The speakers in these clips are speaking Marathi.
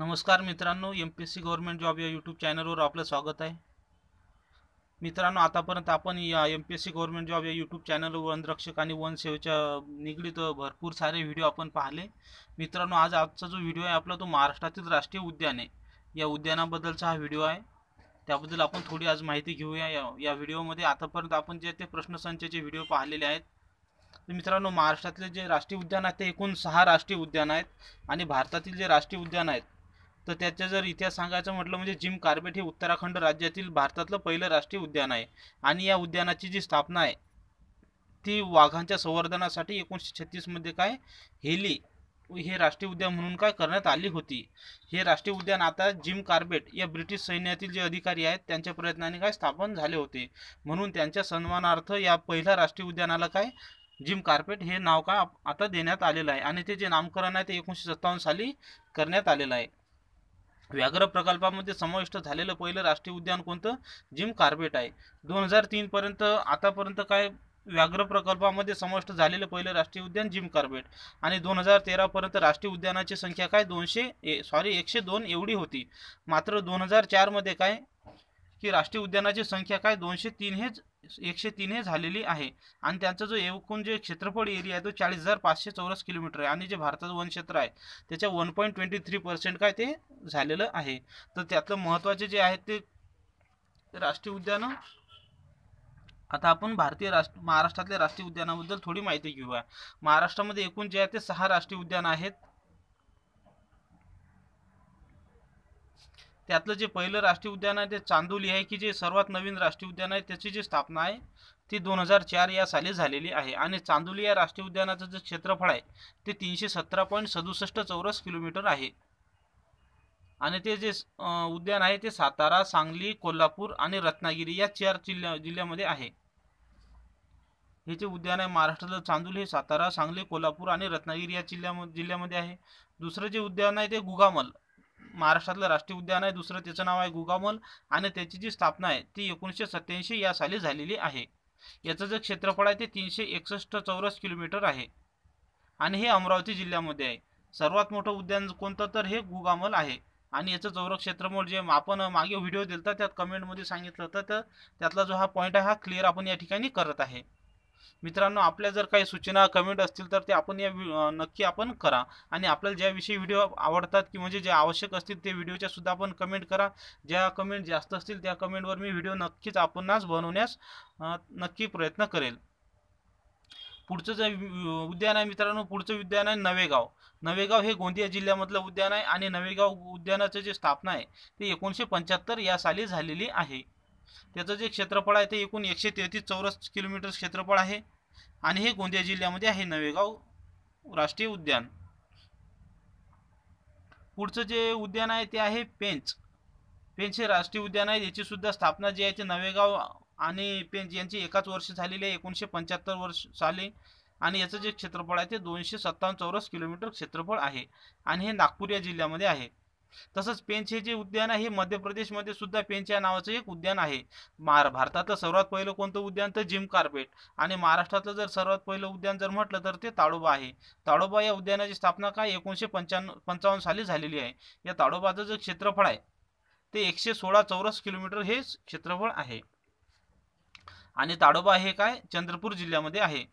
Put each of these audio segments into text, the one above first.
नमस्कार मित्रांनो M P S C government job या यूट्यूब चॅनलवर आपलं स्वागत आहे मित्रांनो आतापर्यंत आपण या M P S C government job या यूट्यूब चॅनलवर वनरक्षक आणि वनसेवेच्या निगडीत भरपूर सारे व्हिडिओ आपण पाहिले मित्रांनो आज आजचा जो व्हिडिओ आहे आपला तो महाराष्ट्रातील राष्ट्रीय उद्यान आहे या उद्यानाबद्दलचा हा व्हिडिओ आहे त्याबद्दल आपण थोडी आज माहिती घेऊया या या व्हिडिओमध्ये आतापर्यंत आपण जे ते प्रश्नसंचाचे व्हिडिओ पाहिलेले आहेत तर मित्रांनो महाराष्ट्रातले जे राष्ट्रीय उद्यान आहेत ते एकूण सहा राष्ट्रीय उद्यान आहेत आणि भारतातील जे राष्ट्रीय उद्यान आहेत तर त्याचा जर इतिहास सांगायचं म्हटलं म्हणजे जिम कार्बेट हे उत्तराखंड राज्यातील भारतातलं पहिलं राष्ट्रीय उद्यान आहे आणि या उद्यानाची जी स्थापना आहे ती वाघांच्या संवर्धनासाठी एकोणीसशे छत्तीसमध्ये काय हेली हे राष्ट्रीय उद्यान म्हणून काय करण्यात आली होती हे राष्ट्रीय उद्यान आता जिम कार्बेट या ब्रिटिश सैन्यातील जे अधिकारी आहेत त्यांच्या प्रयत्नाने काय स्थापन झाले होते म्हणून त्यांच्या सन्मानार्थ या पहिल्या राष्ट्रीय उद्यानाला काय जिम कार्पेट हे नाव का आता देण्यात आलेलं आहे आणि ते जे नामकरण आहे ते एकोणीसशे सत्तावन्न साली करण्यात आलेलं आहे व्याघ्र प्रकल्पामध्ये समाविष्ट झालेलं पहिलं राष्ट्रीय उद्यान कोणतं जिम कार्बेट आहे दोन हजार तीनपर्यंत आतापर्यंत काय व्याघ्र प्रकल्पामध्ये समाविष्ट झालेलं पहिलं राष्ट्रीय उद्यान जिम कार्बेट आणि दोन हजार तेरापर्यंत राष्ट्रीय उद्यानाची संख्या काय दोनशे सॉरी एकशे दोन एवढी होती मात्र दोन हजार चारमध्ये काय की राष्ट्रीय उद्यानाची संख्या काय दोनशे तीन हे एकशे तीन हे झालेली आहे आणि त्यांचा जो एकूण जे क्षेत्रफळ एरिया आहे तो चाळीस हजार पाचशे चौरस किलोमीटर आहे आणि जे भारताचं वनक्षेत्र आहे त्याच्या one point twenty three percent काय ते झालेलं आहे तर त्यातलं महत्त्वाचे जे आहे ते राष्ट्रीय उद्यानं आता आपण भारतीय राष्ट्र महाराष्ट्रातल्या राष्ट्रीय उद्यानाबद्दल थोडी माहिती घेऊया महाराष्ट्रामध्ये एकूण जे आहे ते सहा राष्ट्रीय उद्यान आहेत त्यातलं जे पहिलं राष्ट्रीय उद्यान आहे ते चांदोली आहे की जे सर्वात नवीन राष्ट्रीय उद्यान आहे त्याची जी स्थापना आहे ती दोन हजार चार या साली झालेली आहे आणि चांदोली या राष्ट्रीय उद्यानाचं जे क्षेत्रफळ आहे ते तीनशे सतरा पॉईंट सदुसष्ट चौरस किलोमीटर आहे आणि ते जे उद्यान आहे ते सातारा सांगली कोल्हापूर आणि रत्नागिरी या चार जिल्ह्या जिल्ह्यामध्ये आहे हे जे उद्यान आहे महाराष्ट्रातलं चांदोली हे सातारा सांगली कोल्हापूर आणि रत्नागिरी या जिल्ह्या जिल्ह्यामध्ये आहे दुसरं जे उद्यान आहे ते गुगामल महाराष्ट्रातलं राष्ट्रीय उद्यान आहे दुसरं त्याचं नाव आहे गुगामल आणि त्याची जी स्थापना आहे ती एकोणीसशे सत्याऐंशी या साली झालेली आहे याचं जे क्षेत्रफळ आहे ते तीनशे एकसष्ट चौरस किलोमीटर आहे आणि हे अमरावती जिल्ह्यामध्ये आहे सर्वात मोठं उद्यान कोणतं तर हे गुगामल आहे आणि याचं चौर क्षेत्रफळ जे आपण मागे व्हिडिओ दिलता त्यात कमेंटमध्ये सांगितलं होतं तर त्यातला जो हा पॉईंट आहे हा क्लिअर आपण या ठिकाणी करत आहे मित्रांनो आपल्या जर काही सूचना कमेंट असतील तर ते आपण या नक्की आपण करा आणि आपल्याला ज्याविषयी व्हिडिओ आवडतात की म्हणजे जे आवश्यक असतील ते व्हिडिओच्या सुद्धा आपण कमेंट करा ज्या कमेंट जास्त असतील त्या कमेंटवर मी व्हिडिओ नक्कीच आपणच बनवण्यास नक्की प्रयत्न करेल पुढचं जे उद्यान आहे मित्रांनो पुढचं उद्यान आहे नवेगाव नवेगाव हे गोंदिया जिल्ह्यामधलं उद्यान आहे आणि नवेगाव उद्यानाचं जे स्थापना आहे ते एकोणीसशे पंच्याहत्तर या साली झालेली आहे त्याचं जे क्षेत्रफळ आहे ते एकूण एकशे तेहतीस चौरस किलोमीटर क्षेत्रफळ आहे आणि हे गोंदिया जिल्ह्यामध्ये आहे नवेगाव राष्ट्रीय उद्यान पुढचं जे उद्यान आहे ते आहे पेंच पेंच हे राष्ट्रीय उद्यान आहे याची सुद्धा स्थापना जी आहे ते नवेगाव आणि पेंच यांची एकाच वर्ष झालेली आहे एकोणीसशे पंच्याहत्तर वर्ष साली आणि याचं जे क्षेत्रफळ आहे ते दोनशे सत्तावन्न चौरस किलोमीटर क्षेत्रफळ आहे आणि हे नागपूर या जिल्ह्यामध्ये आहे तसंच पेंच जे उद्यान आहे मध्य प्रदेशमध्ये सुद्धा पेंच या नावाचं एक उद्यान आहे मार भारतातलं सर्वात पहिलं कोणतं उद्यान तर जिम कार्पेट आणि महाराष्ट्रातलं जर सर्वात पहिलं उद्यान जर म्हटलं तर ते ताडोबा आहे ताडोबा या उद्यानाची स्थापना काय एकोणीशे पंच्याण्णव पंचावन्न साली झालेली आहे या ताडोबाचं जे क्षेत्रफळ आहे ते एकशे सोळा चौरस किलोमीटर हे क्षेत्रफळ आहे आणि ताडोबा हे काय चंद्रपूर जिल्ह्यामध्ये आहे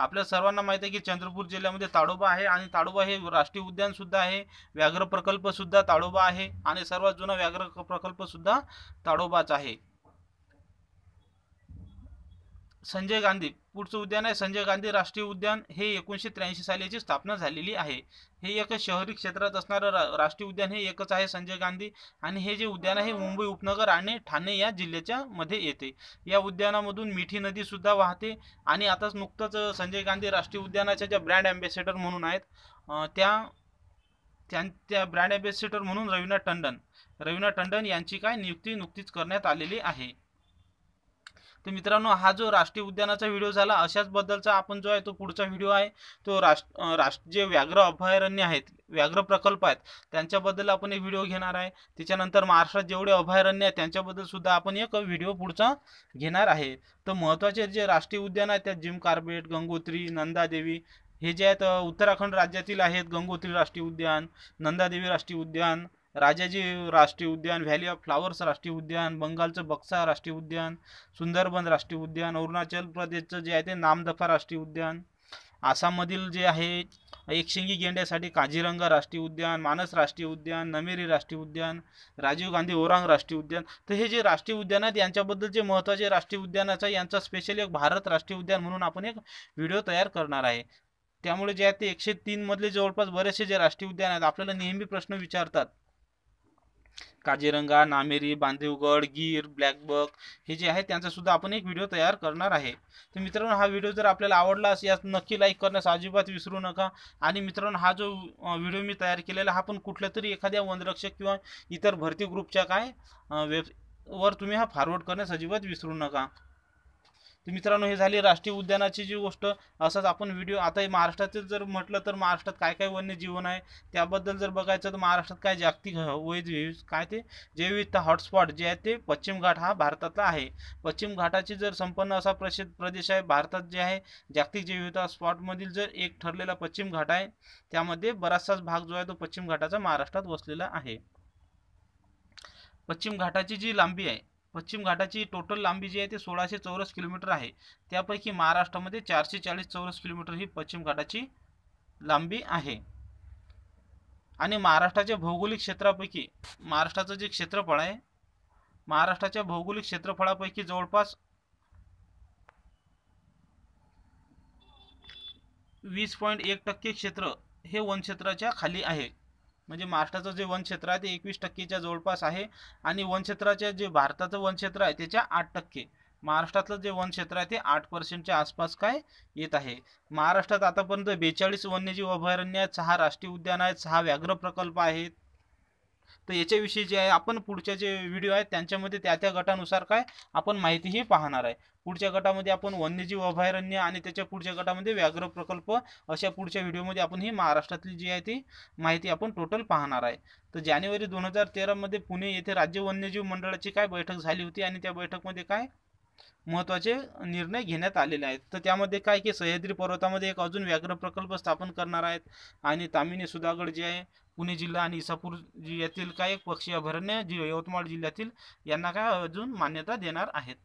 आपल्या सर्वांना माहिती आहे की चंद्रपूर जिल्ह्यामध्ये ताडोबा आहे आणि ताडोबा हे राष्ट्रीय उद्यान सुद्धा आहे व्याघ्र प्रकल्प सुद्धा ताडोबा आहे आणि सर्वात जुना व्याघ्र प्रकल्प सुद्धा ताडोबाच आहे संजय गांधी पुढचं उद्यान आहे संजय गांधी राष्ट्रीय उद्यान हे एकोणीसशे त्र्याऐंशी साली याची स्थापना झालेली आहे हे एक शहरी क्षेत्रात असणारं रा राष्ट्रीय उद्यान हे एकच आहे संजय गांधी आणि हे जे उद्यान आहे मुंबई उपनगर आणि ठाणे या जिल्ह्याच्या मध्ये येते या उद्यानामधून मिठी नदी सुद्धा वाहते आणि आताच नुकतंच संजय गांधी राष्ट्रीय उद्यानाच्या ज्या ब्रँड अँबॅसेडर म्हणून आहेत त्या त्या ब्रँड अँबॅसेडर म्हणून रवीना टंडन रवीना टंडन यांची काय नियुक्ती नुकतीच करण्यात आलेली आहे तर मित्रांनो हा जो राष्ट्रीय उद्यानाचा व्हिडिओ झाला अशाच बद्दलचा आपण जो आहे तो पुढचा व्हिडिओ आहे तो राष्ट्र राष्ट्र जे व्याघ्र अभयारण्य आहेत व्याघ्र प्रकल्प आहेत त्यांच्याबद्दल आपण एक व्हिडिओ घेणार आहे त्याच्यानंतर महाराष्ट्रात जेवढे अभयारण्य आहेत त्यांच्याबद्दल सुद्धा आपण एक व्हिडिओ पुढचा घेणार आहे तर महत्त्वाचे जे राष्ट्रीय उद्यान आहेत त्यात जिम कार्बेट गंगोत्री नंदादेवी हे जे आहेत उत्तराखंड राज्यातील आहेत गंगोत्री राष्ट्रीय उद्यान नंदादेवी राष्ट्रीय उद्यान राजाजी राष्ट्रीय उद्यान व्हॅली ऑफ फ्लावर्स राष्ट्रीय उद्यान बंगालचं बक्सा राष्ट्रीय उद्यान सुंदरबन राष्ट्रीय उद्यान अरुणाचल प्रदेशचं जे आहे ते नामदफा राष्ट्रीय उद्यान आसाममधील जे आहे एकशिंगी गेंड्यासाठी काझीरंगा राष्ट्रीय उद्यान मानस राष्ट्रीय उद्यान नमेरी राष्ट्रीय उद्यान राजीव गांधी ओरांग राष्ट्रीय उद्यान तर हे जे राष्ट्रीय उद्यान आहेत यांच्याबद्दल जे महत्त्वाचे राष्ट्रीय उद्यानाचा यांचा स्पेशल एक भारत राष्ट्रीय उद्यान म्हणून आपण एक व्हिडिओ तयार करणार आहे त्यामुळे जे आहे ते एकशे तीनमधले जवळपास बरेचसे जे राष्ट्रीय उद्यान आहेत आपल्याला नेहमी प्रश्न विचारतात काजीरंगा नामेरी बांधीवगड गीर ब्लॅकबक हे जे आहे त्यांचा सुद्धा आपण एक व्हिडिओ तयार करणार आहे तर मित्रांनो हा व्हिडिओ जर आपल्याला आवडला यात नक्की लाईक करण्यास अजिबात विसरू नका आणि मित्रांनो हा जो व्हिडिओ मी तयार केलेला हा पण कुठल्या तरी एखाद्या वनरक्षक किंवा इतर भरती ग्रुपच्या काय वेब वर तुम्ही हा फॉरवर्ड करण्यास अजिबात विसरू नका तर मित्रांनो हे झाली राष्ट्रीय उद्यानाची जी गोष्ट असंच आपण व्हिडिओ आता महाराष्ट्रातील जर म्हटलं तर महाराष्ट्रात काय काय वन्यजीवन आहे त्याबद्दल जर बघायचं तर महाराष्ट्रात काय जागतिक वैध काय ते जैविधता हॉटस्पॉट जे आहे ते पश्चिम घाट हा भारतातला आहे पश्चिम घाटाची जर संपन्न असा प्रसिद्ध प्रदेश आहे भारतात जे आहे जागतिक स्पॉट स्पॉटमधील जर एक ठरलेला पश्चिम घाट आहे त्यामध्ये बराचसाच भाग जो आहे तो पश्चिम घाटाचा महाराष्ट्रात वसलेला आहे पश्चिम घाटाची जी लांबी आहे पश्चिम घाटाची टोटल लांबी जी आहे ते सोळाशे चौरस किलोमीटर आहे त्यापैकी महाराष्ट्रामध्ये चारशे चाळीस चौरस किलोमीटर ही पश्चिम घाटाची लांबी आहे आणि महाराष्ट्राच्या भौगोलिक क्षेत्रापैकी महाराष्ट्राचं जे क्षेत्रफळ आहे महाराष्ट्राच्या भौगोलिक क्षेत्रफळापैकी जवळपास वीस पॉईंट एक टक्के क्षेत्र हे वनक्षेत्राच्या खाली आहे म्हणजे महाराष्ट्राचं जे वनक्षेत्र आहे ते एकवीस टक्केच्या जवळपास आहे आणि वनक्षेत्राच्या जे भारताचं वनक्षेत्र आहे त्याच्या आठ टक्के महाराष्ट्रातलं जे वनक्षेत्र आहे ते आठ पर्सेंटच्या आसपास काय येत आहे महाराष्ट्रात आतापर्यंत बेचाळीस वन्यजीव अभयारण्य आहेत सहा राष्ट्रीय उद्यान आहेत सहा व्याघ्र प्रकल्प आहेत तर याच्याविषयी जे आहे आपण पुढच्या जे व्हिडिओ आहेत त्यांच्यामध्ये त्या त्या गटानुसार काय आपण माहितीही पाहणार आहे पुढच्या गटामध्ये आपण वन्यजीव अभयारण्य आणि त्याच्या पुढच्या गटामध्ये व्याघ्र प्रकल्प अशा पुढच्या व्हिडिओमध्ये आपण ही महाराष्ट्रातली जी आहे ती माहिती आपण टोटल पाहणार आहे तर जानेवारी दोन हजार तेरामध्ये पुणे येथे राज्य वन्यजीव मंडळाची काय बैठक झाली होती आणि त्या बैठकमध्ये काय महत्त्वाचे निर्णय घेण्यात आलेले आहेत तर त्यामध्ये काय की सह्याद्री पर्वतामध्ये एक अजून व्याघ्र प्रकल्प स्थापन करणार आहेत आणि तामिनी सुधागड जे आहे पुणे जिल्हा आणि इसापूर जिल्ह्यातील काय एक पक्षी अभयारण्य जी यवतमाळ जिल्ह्यातील यांना काय अजून मान्यता देणार आहेत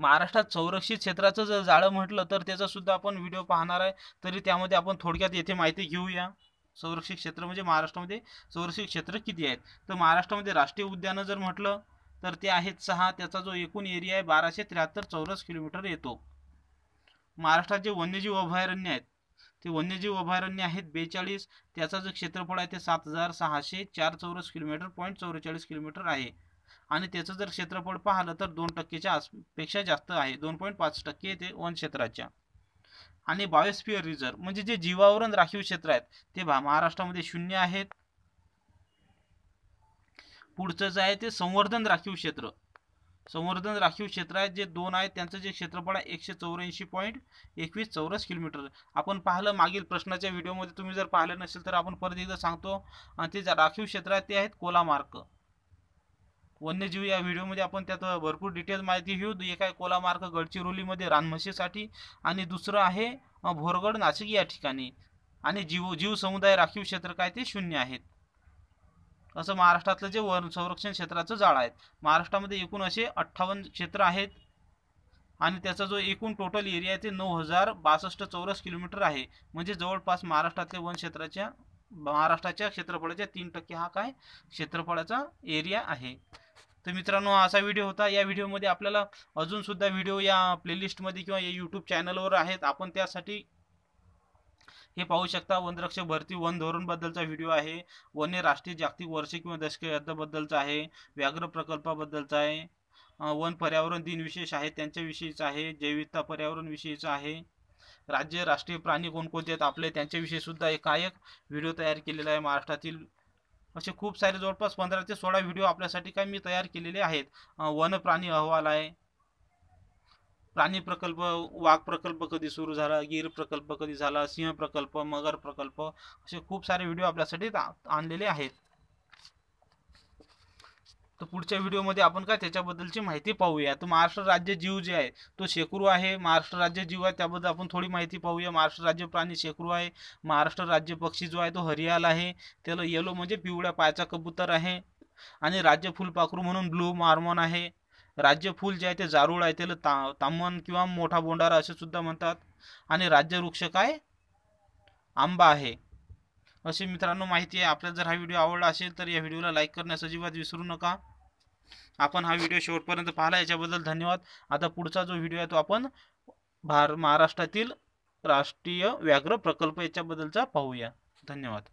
महाराष्ट्रात संरक्षित क्षेत्राचं जर जाळं म्हटलं तर त्याचा सुद्धा आपण व्हिडिओ पाहणार आहे तरी त्यामध्ये आपण थोडक्यात येथे माहिती घेऊया संरक्षित क्षेत्र म्हणजे महाराष्ट्रामध्ये संरक्षित क्षेत्र किती आहेत तर महाराष्ट्रामध्ये राष्ट्रीय उद्यानं जर म्हटलं तर ते आहेत सहा त्याचा जो एकूण एरिया आहे बाराशे त्र्याहत्तर चौरस किलोमीटर येतो महाराष्ट्रात जे वन्यजीव अभयारण्य आहेत ते वन्यजीव अभयारण्य आहेत बेचाळीस त्याचा जो क्षेत्रफळ आहे ते सात हजार सहाशे चार चौरस किलोमीटर पॉईंट चौवेचाळीस किलोमीटर आहे आणि त्याचं जर क्षेत्रफळ पाहिलं तर दोन टक्केच्या आसपेक्षा जास्त आहे दोन पॉईंट पाच टक्के ते वन क्षेत्राच्या आणि बायोस्फिअर रिझर्व म्हणजे जे जीवावरण राखीव क्षेत्र आहेत ते महाराष्ट्रामध्ये शून्य आहेत पुढचं जे आहे ते संवर्धन राखीव क्षेत्र संवर्धन राखीव क्षेत्र आहे जे दोन आहेत त्यांचं जे क्षेत्रफळ आहे एकशे चौऱ्याऐंशी पॉईंट एकवीस चौरस किलोमीटर आपण पाहिलं मागील प्रश्नाच्या व्हिडिओमध्ये तुम्ही जर पाहिलं नसेल तर आपण परत एकदा सांगतो आणि ते जे राखीव क्षेत्र आहे ते आहेत कोलामार्क वन्यजीव या व्हिडिओमध्ये आपण त्यात भरपूर डिटेल माहिती घेऊ एक आहे कोलामार्क गडचिरोलीमध्ये रानमशीसाठी आणि दुसरं आहे भोरगड नाशिक या ठिकाणी आणि जीव जीव समुदाय राखीव क्षेत्र काय ते शून्य आहेत असं महाराष्ट्रातलं जे वन संरक्षण क्षेत्राचं जाळ आहे महाराष्ट्रामध्ये एकूण असे अठ्ठावन्न क्षेत्र आहेत आणि त्याचा जो एकूण टोटल एरिया आहे ते नऊ हजार बासष्ट चौरस किलोमीटर आहे म्हणजे जवळपास महाराष्ट्रातल्या वन क्षेत्राच्या महाराष्ट्राच्या क्षेत्रफळाच्या तीन टक्के हा काय क्षेत्रफळाचा एरिया आहे तर मित्रांनो असा व्हिडिओ होता या व्हिडिओमध्ये आपल्याला अजूनसुद्धा व्हिडिओ या प्लेलिस्टमध्ये किंवा या यूट्यूब चॅनलवर आहेत आपण त्यासाठी हे पाहू शकता वनरक्ष भरती वन धोरण बद्दलचा व्हिडिओ आहे वन्य राष्ट्रीय जागतिक वर्ष किंवा दशक याद्याबद्दलचा आहे व्याघ्र प्रकल्पाबद्दलचा आहे वन पर्यावरण दिन विशेष आहे त्यांच्याविषयीचा आहे जैविकता पर्यावरण विषयीचा आहे राज्य राष्ट्रीय प्राणी कोणकोणते आहेत आपले त्यांच्याविषयी सुद्धा एक कायक व्हिडिओ तयार केलेला आहे महाराष्ट्रातील असे खूप सारे जवळपास पंधरा ते सोळा व्हिडिओ आपल्यासाठी काय मी तयार केलेले आहेत वन प्राणी अहवाल आहे प्राणी प्रकल्प वाघ प्रकल्प कधी सुरू झाला गिर प्रकल्प कधी झाला सिंह प्रकल्प मगर प्रकल्प असे खूप सारे व्हिडिओ आपल्यासाठी आणलेले आहेत तर पुढच्या व्हिडिओमध्ये आपण काय त्याच्याबद्दलची माहिती पाहूया तर महाराष्ट्र राज्य जीव जे आहे तो शेकरू आहे महाराष्ट्र राज्य जीव आहे त्याबद्दल आपण थोडी माहिती पाहूया महाराष्ट्र राज्य प्राणी शेकरू आहे महाराष्ट्र राज्य पक्षी जो आहे तो हरियाल आहे त्याला येलो म्हणजे पिवळ्या पायाचा कबूतर आहे आणि राज्य फुलपाखरू म्हणून ब्लू मार्मॉन आहे राज्य फुल जे आहे ते जारूळ आहे त्याला ता किंवा मोठा बोंडारा असे सुद्धा म्हणतात आणि वृक्ष काय आंबा आहे असे मित्रांनो माहिती आहे आपल्याला जर हा व्हिडिओ आवडला असेल तर या व्हिडिओला लाईक करण्यास अजिबात विसरू नका आपण हा व्हिडिओ शेवटपर्यंत पाहिला याच्याबद्दल धन्यवाद आता पुढचा जो व्हिडिओ आहे तो आपण भार महाराष्ट्रातील राष्ट्रीय व्याघ्र प्रकल्प याच्याबद्दलचा पाहूया धन्यवाद